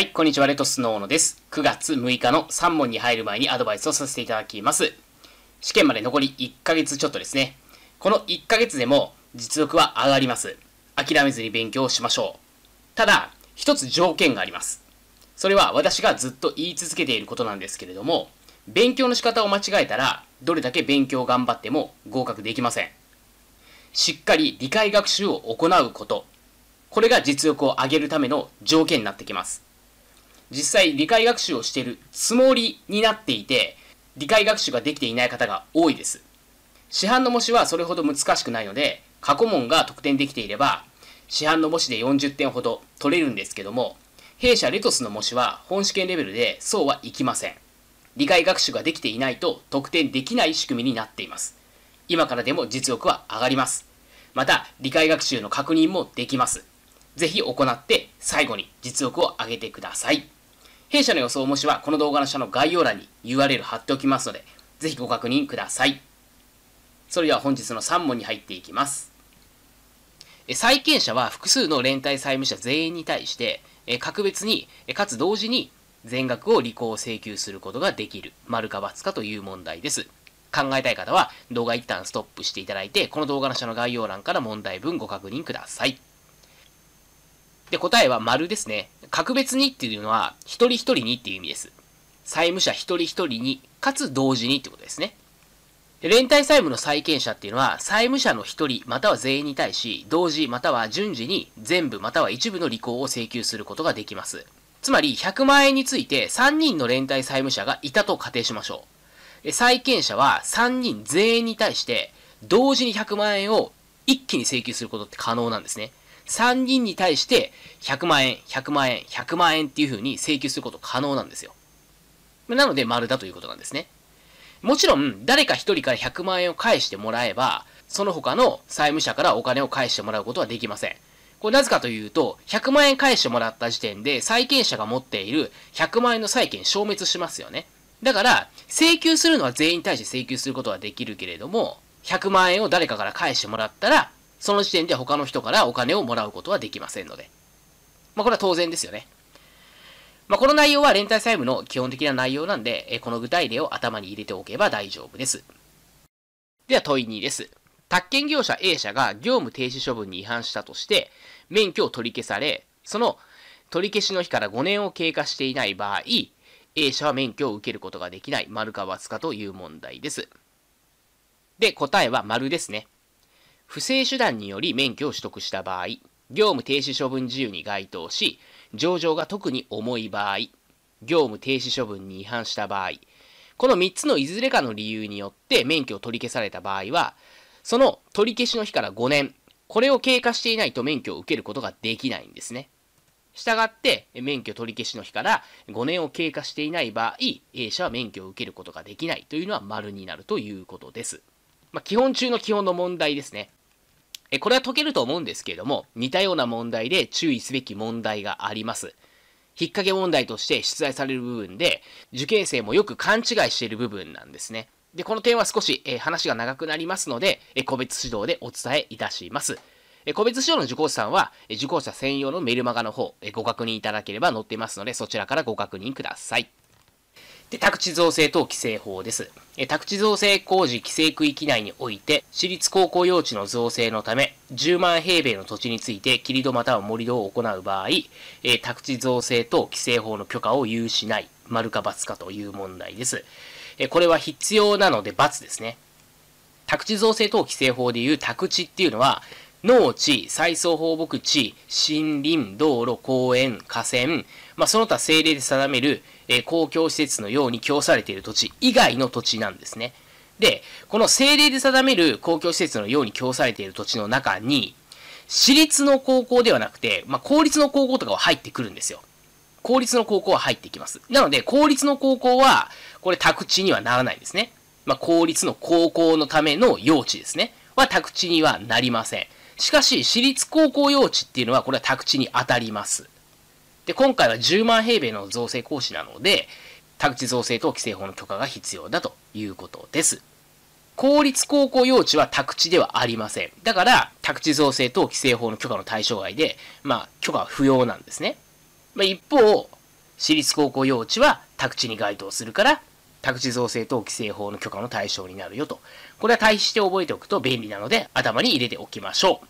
はい、こんにちは、レトスの大野です。9月6日の3問に入る前にアドバイスをさせていただきます。試験まで残り1ヶ月ちょっとですね。この1ヶ月でも実力は上がります。諦めずに勉強をしましょう。ただ、一つ条件があります。それは私がずっと言い続けていることなんですけれども、勉強の仕方を間違えたら、どれだけ勉強頑張っても合格できません。しっかり理解学習を行うこと。これが実力を上げるための条件になってきます。実際理解学習をしているつもりになっていて、理解学習ができていない方が多いです。市販の模試はそれほど難しくないので、過去問が得点できていれば、市販の模試で40点ほど取れるんですけども、弊社レトスの模試は本試験レベルでそうはいきません。理解学習ができていないと得点できない仕組みになっています。今からでも実力は上がります。また、理解学習の確認もできます。ぜひ行って最後に実力を上げてください。弊社の予想もしはこの動画の下の概要欄に URL 貼っておきますので、ぜひご確認ください。それでは本日の3問に入っていきます。債権者は複数の連帯債務者全員に対して、格別に、かつ同時に全額を履行請求することができる、丸か×かという問題です。考えたい方は動画一旦ストップしていただいて、この動画の下の概要欄から問題文ご確認ください。で、答えは丸ですね。格別にっていうのは、一人一人にっていう意味です。債務者一人一人に、かつ同時にってことですね。で連帯債務の債権者っていうのは、債務者の一人または全員に対し、同時または順次に全部または一部の履行を請求することができます。つまり、100万円について3人の連帯債務者がいたと仮定しましょう。債権者は3人全員に対して、同時に100万円を一気に請求することって可能なんですね。3人に対して100万円、100万円、100万円っていう風に請求すること可能なんですよ。なので、丸だということなんですね。もちろん、誰か1人から100万円を返してもらえば、その他の債務者からお金を返してもらうことはできません。これなぜかというと、100万円返してもらった時点で、債権者が持っている100万円の債権消滅しますよね。だから、請求するのは全員に対して請求することはできるけれども、100万円を誰かから返してもらったら、その時点で他の人からお金をもらうことはできませんので。まあ、これは当然ですよね。まあ、この内容は連帯債務の基本的な内容なんで、えこの具体例を頭に入れておけば大丈夫です。では問い2です。宅建業者 A 社が業務停止処分に違反したとして、免許を取り消され、その取り消しの日から5年を経過していない場合、A 社は免許を受けることができない、丸か×かという問題です。で、答えは丸ですね。不正手段により免許を取得した場合、業務停止処分自由に該当し、上場が特に重い場合、業務停止処分に違反した場合、この3つのいずれかの理由によって免許を取り消された場合は、その取り消しの日から5年、これを経過していないと免許を受けることができないんですね。したがって、免許取り消しの日から5年を経過していない場合、A 社は免許を受けることができないというのは丸になるということです。まあ、基本中の基本の問題ですね。えこれは解けると思うんですけれども、似たような問題で注意すべき問題があります。引っ掛け問題として出題される部分で、受験生もよく勘違いしている部分なんですね。で、この点は少し、え話が長くなりますので、え個別指導でお伝えいたします。え個別指導の受講者さんは、え受講者専用のメルマガの方、えご確認いただければ載ってますので、そちらからご確認ください。で、宅地造成等規制法です。え宅地造成工事規制区域内において、私立高校用地の造成のため、10万平米の土地について、切り土または盛り土を行う場合、え宅地造成等規制法の許可を有しない、丸か×かという問題です。えこれは必要なので×ですね。宅地造成等規制法でいう宅地っていうのは、農地、再送放牧地、森林、道路、公園、河川、まあ、その他政令で定める、えー、公共施設のように供されている土地以外の土地なんですね。で、この政令で定める公共施設のように供されている土地の中に、私立の高校ではなくて、まあ、公立の高校とかは入ってくるんですよ。公立の高校は入ってきます。なので、公立の高校は、これ宅地にはならないですね。まあ、公立の高校のための用地ですね。は宅地にはなりません。しかし、私立高校用地っていうのは、これは宅地に当たります。で、今回は10万平米の造成行使なので、宅地造成等規制法の許可が必要だということです。公立高校用地は宅地ではありません。だから、宅地造成等規制法の許可の対象外で、まあ、許可は不要なんですね。まあ、一方、私立高校用地は宅地に該当するから、宅地造成等規制法の許可の対象になるよと。これは対比して覚えておくと便利なので、頭に入れておきましょう。